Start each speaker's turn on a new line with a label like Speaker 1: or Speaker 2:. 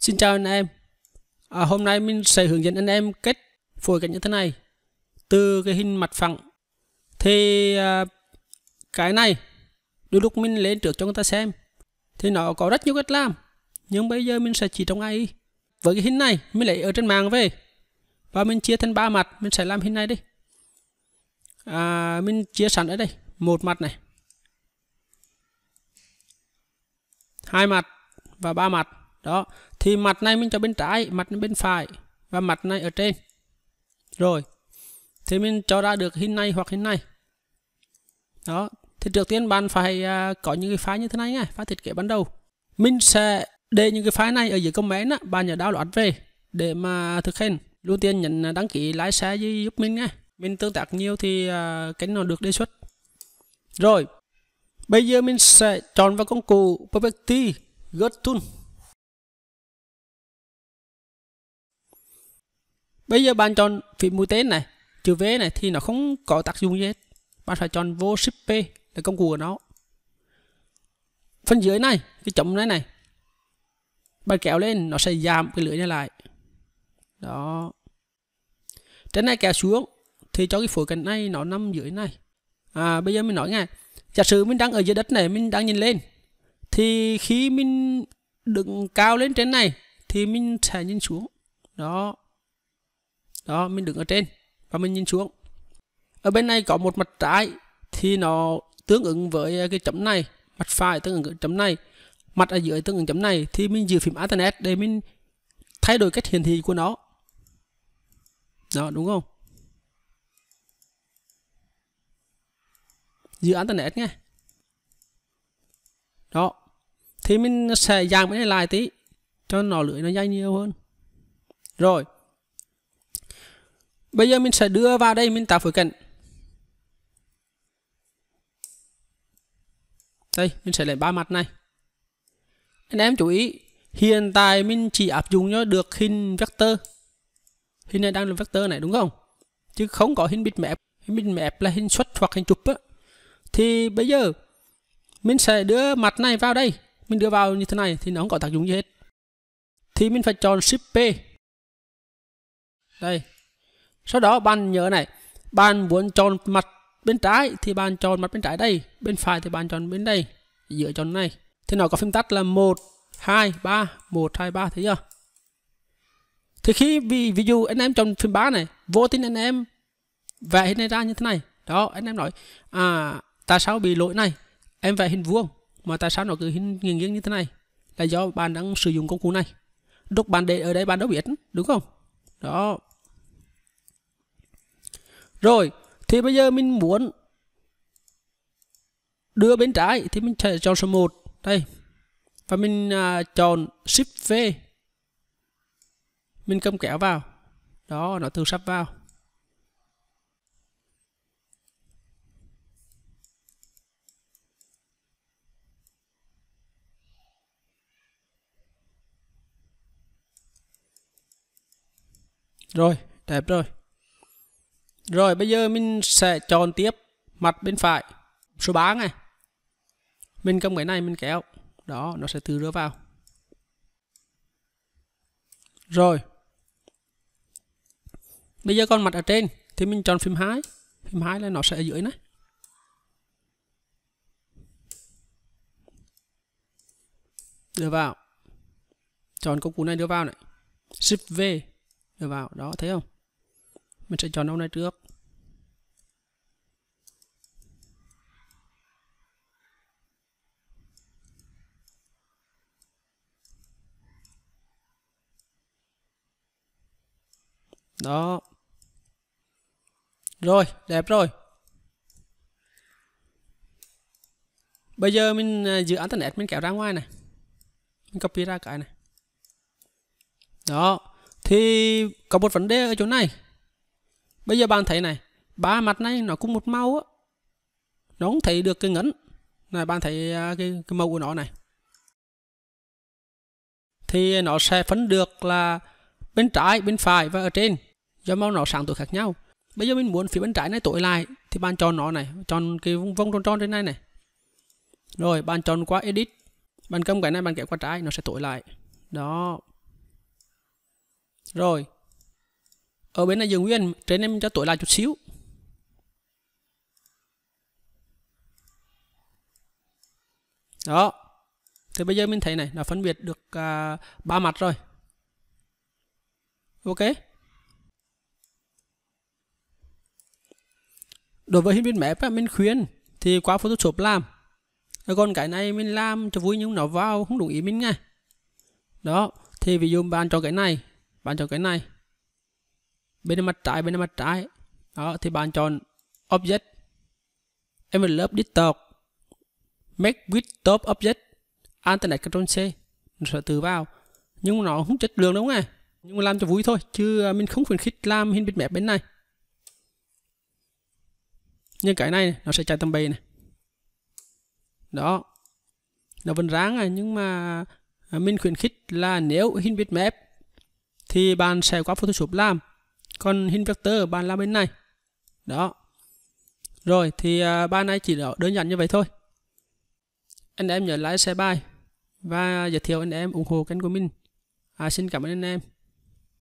Speaker 1: Xin chào anh em à, Hôm nay mình sẽ hướng dẫn anh em kết phổi cảnh như thế này Từ cái hình mặt phẳng Thì à, cái này Đôi lúc mình lên trước cho người ta xem Thì nó có rất nhiều cách làm Nhưng bây giờ mình sẽ chỉ trong AI Với cái hình này mình lấy ở trên mạng về Và mình chia thành ba mặt Mình sẽ làm hình này đi à, Mình chia sẵn ở đây một mặt này hai mặt và ba mặt đó thì mặt này mình cho bên trái mặt bên phải và mặt này ở trên rồi thì mình cho ra được hình này hoặc hình này đó thì trước tiên bạn phải à, có những cái file như thế này nha file thiết kế ban đầu mình sẽ để những cái file này ở dưới comment á bạn nhớ download về để mà thực hiện lưu tiên nhận à, đăng ký lái xe với giúp mình nha mình tương tác nhiều thì cánh à, nó được đề xuất rồi bây giờ mình sẽ chọn vào công cụ property Get Tool bây giờ bạn chọn phím mũi tên này chữ V này thì nó không có tác dụng gì hết bạn phải chọn vô ship là công cụ của nó phần dưới này cái chấm này này bạn kéo lên nó sẽ giảm cái lưỡi này lại đó trên này kéo xuống thì cho cái phổi cạnh này nó nằm dưới này à bây giờ mình nói ngay giả sử mình đang ở dưới đất này mình đang nhìn lên thì khi mình đứng cao lên trên này thì mình sẽ nhìn xuống đó đó mình đứng ở trên và mình nhìn xuống ở bên này có một mặt trái thì nó tương ứng với à, cái chấm này mặt phải tương ứng với chấm này mặt ở dưới tương ứng chấm này thì mình giữ phím Internet để mình thay đổi cách hiển thị của nó đó đúng không giữ Internet nghe đó thì mình sẽ dàn cái này lại tí cho nó lưỡi nó dài nhiều hơn rồi Bây giờ mình sẽ đưa vào đây mình tạo phối cảnh. Đây, mình sẽ lấy ba mặt này. Anh em chú ý, hiện tại mình chỉ áp dụng cho được hình vector. Hình này đang là vector này đúng không? Chứ không có hình bitmap. Hình bitmap là hình xuất hoặc hình chụp á. Thì bây giờ mình sẽ đưa mặt này vào đây. Mình đưa vào như thế này thì nó không có tác dụng gì hết. Thì mình phải chọn Shift P. Đây, sau đó bạn nhớ này bạn muốn chọn mặt bên trái thì bạn chọn mặt bên trái đây bên phải thì bạn chọn bên đây giữa chọn này thì nó có phím tắt là 1 2 3 1 2 3 thấy chưa thì khi vì ví dụ anh em chọn phím 3 này vô tình anh em vẽ hình này ra như thế này đó anh em nói à tại sao bị lỗi này em vẽ hình vuông mà tại sao nó cứ hình nghiêng như thế này là do bạn đang sử dụng công cụ này lúc bạn để ở đây bạn đâu biết đúng không đó rồi, thì bây giờ mình muốn đưa bên trái thì mình sẽ chọn số 1 đây và mình à, chọn shift V mình cầm kéo vào đó nó tự sắp vào rồi đẹp rồi rồi bây giờ mình sẽ chọn tiếp mặt bên phải số 3 này. Mình cầm cái này mình kéo. Đó, nó sẽ từ đưa vào. Rồi. Bây giờ con mặt ở trên thì mình chọn phím 2. Phím 2 là nó sẽ ở dưới này. Đưa vào. Chọn công cụ này đưa vào này. Shift V đưa vào. Đó, thấy không? mình sẽ chọn ông này trước đó rồi đẹp rồi bây giờ mình à, giữ internet mình kéo ra ngoài này mình copy ra cái này đó thì có một vấn đề ở chỗ này bây giờ bạn thấy này ba mặt này nó cũng một màu á nó không thấy được cái ngấn này bạn thấy à, cái, cái màu của nó này thì nó sẽ phân được là bên trái bên phải và ở trên do màu nó sáng tối khác nhau bây giờ mình muốn phía bên trái này tối lại thì bạn chọn nó này chọn cái vòng vòng tròn tròn trên này này rồi bạn chọn qua edit bạn cầm cái này bạn kéo qua trái nó sẽ tối lại đó rồi ở bên này dừng nguyên trên em cho tối lại chút xíu đó thì bây giờ mình thấy này là phân biệt được à, ba mặt rồi ok đối với hình viên mép mình khuyên thì qua photoshop làm còn cái này mình làm cho vui nhưng nó vào không đủ ý mình nghe đó thì ví dụ bạn cho cái này bạn cho cái này bên mặt trái bên mặt trái đó thì bạn chọn object envelope desktop make with top object alternate control c nó sẽ tự vào nhưng nó không chất lượng đúng không ạ nhưng mà làm cho vui thôi chứ à, mình không khuyến khích làm hình bitmap bên này nhưng cái này nó sẽ chạy tầm bậy này đó nó vẫn ráng này nhưng mà à, mình khuyến khích là nếu hình bitmap thì bạn sẽ qua Photoshop làm con hình vector bạn làm bên này đó rồi thì à, ban này chỉ đơn giản như vậy thôi anh em nhớ like xe bài và giới thiệu anh em ủng hộ kênh của mình à, xin cảm ơn anh em